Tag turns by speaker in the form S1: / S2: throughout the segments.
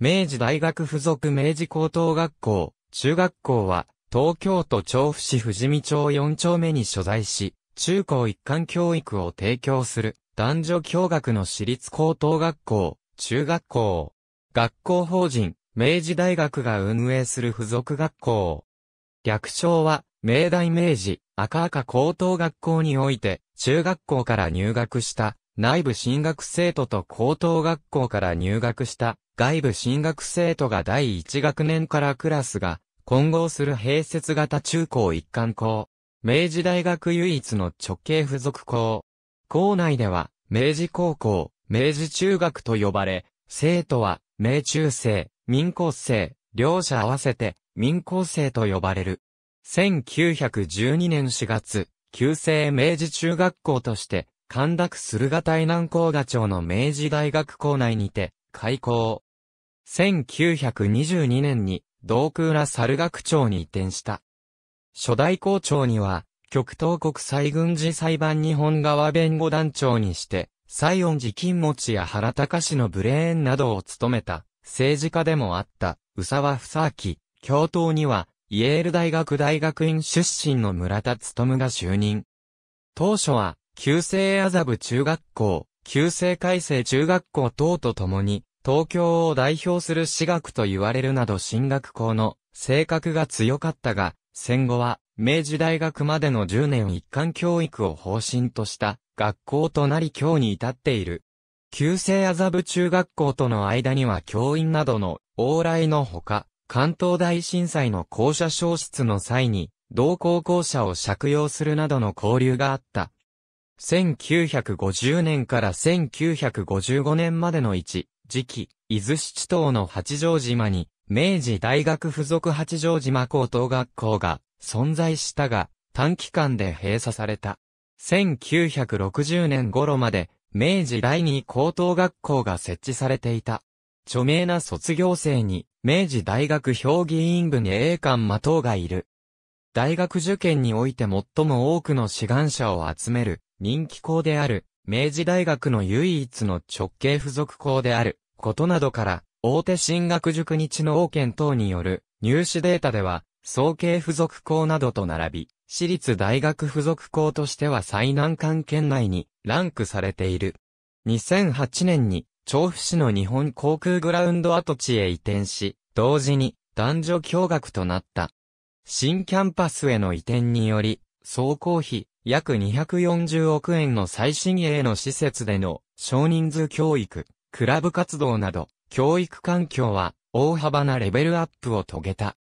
S1: 明治大学附属明治高等学校、中学校は、東京都調布市富士見町4丁目に所在し、中高一貫教育を提供する、男女共学の私立高等学校、中学校。学校法人、明治大学が運営する附属学校。略称は、明大明治、赤赤高等学校において、中学校から入学した、内部進学生徒と高等学校から入学した外部進学生徒が第1学年からクラスが混合する併設型中高一貫校。明治大学唯一の直系附属校。校内では明治高校、明治中学と呼ばれ、生徒は明中生、民高生、両者合わせて民高生と呼ばれる。1912年4月、旧制明治中学校として神田区駿河台南高賀町の明治大学校内にて、開校。1922年に、道空ら猿学町に移転した。初代校長には、極東国際軍事裁判日本側弁護団長にして、西恩寺金持ちや原隆氏のブレーンなどを務めた、政治家でもあった、宇沢房明、教頭には、イェール大学大学院出身の村田勤が就任。当初は、旧制麻布中学校、旧制改正中学校等とともに、東京を代表する私学と言われるなど進学校の性格が強かったが、戦後は明治大学までの10年一貫教育を方針とした学校となり今日に至っている。旧制麻布中学校との間には教員などの往来のほか、関東大震災の校舎消失の際に、同校校舎を借用するなどの交流があった。1950年から1955年までの一時期、伊豆七島の八丈島に、明治大学附属八丈島高等学校が存在したが、短期間で閉鎖された。1960年頃まで、明治第二高等学校が設置されていた。著名な卒業生に、明治大学評議員部に栄冠魔党がいる。大学受験において最も多くの志願者を集める、人気校である、明治大学の唯一の直系付属校である、ことなどから、大手進学塾日の王権等による入試データでは、総計付属校などと並び、私立大学付属校としては最難関圏内にランクされている。2008年に調布市の日本航空グラウンド跡地へ移転し、同時に男女共学となった。新キャンパスへの移転により、総工費約240億円の最新鋭の施設での少人数教育、クラブ活動など、教育環境は大幅なレベルアップを遂げた。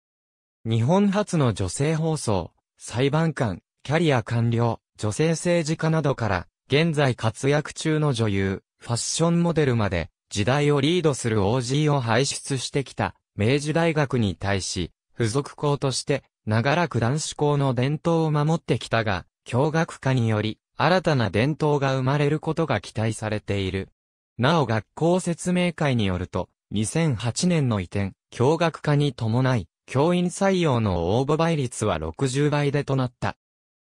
S1: 日本初の女性放送、裁判官、キャリア官僚、女性政治家などから、現在活躍中の女優、ファッションモデルまで、時代をリードする OG を輩出してきた、明治大学に対し、付属校として、長らく男子校の伝統を守ってきたが、共学化により、新たな伝統が生まれることが期待されている。なお学校説明会によると、2008年の移転、共学化に伴い、教員採用の応募倍率は60倍でとなった。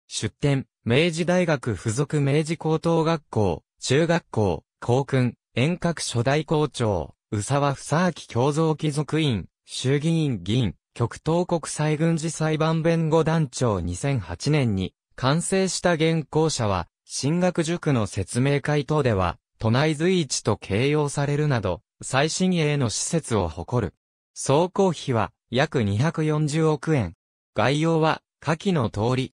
S1: 出展、明治大学附属明治高等学校、中学校、校訓、遠隔初代校長、宇沢房明共造貴族院、衆議院議員、極東国際軍事裁判弁護団長2008年に、完成した原稿者は、進学塾の説明会等では、都内随一と形容されるなど、最新鋭の施設を誇る。総工費は約240億円。概要は下記の通り。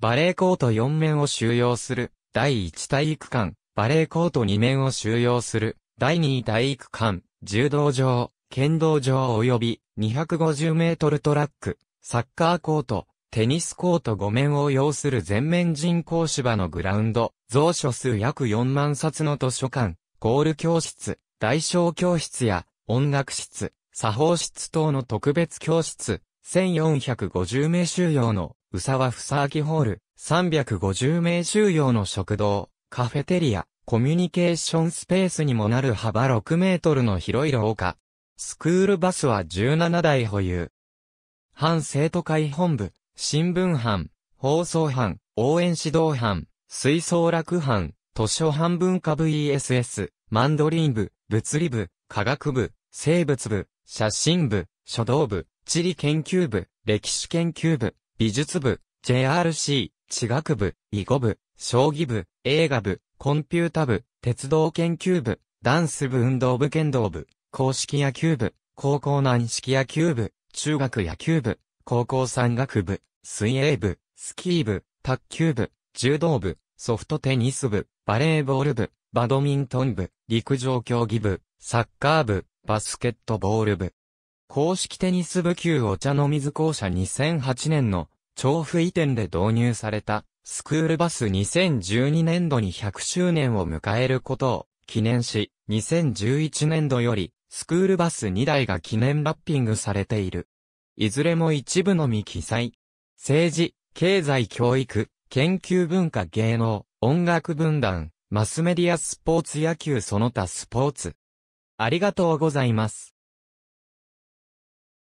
S1: バレーコート4面を収容する第1体育館、バレーコート2面を収容する第2体育館、柔道場、剣道場及び250メートルトラック、サッカーコート、テニスコート5面を要する全面人工芝のグラウンド、蔵書数約4万冊の図書館、ゴール教室、大小教室や音楽室、作法室等の特別教室、1450名収容の宇沢あきホール、350名収容の食堂、カフェテリア、コミュニケーションスペースにもなる幅6メートルの広い廊下。スクールバスは17台保有。反生徒会本部、新聞班、放送班、応援指導班、吹奏楽班、図書班文化 VSS、マンドリン部、物理部、科学部、生物部、写真部、書道部、地理研究部、歴史研究部、美術部、JRC、地学部、囲碁部、将棋部、映画部、コンピュータ部、鉄道研究部、ダンス部運動部剣道部、公式野球部、高校軟式野球部、中学野球部、高校山岳部、水泳部、スキー部、卓球部、柔道部、ソフトテニス部、バレーボール部、バドミントン部、陸上競技部、サッカー部、バスケットボール部。公式テニス部級お茶の水校舎2008年の調布移転で導入されたスクールバス2012年度に100周年を迎えることを記念し、2011年度よりスクールバス2台が記念ラッピングされている。いずれも一部のみ記載。政治、経済教育、研究文化芸能、音楽分断、マスメディアスポーツ野球その他スポーツ。ありがとうございます。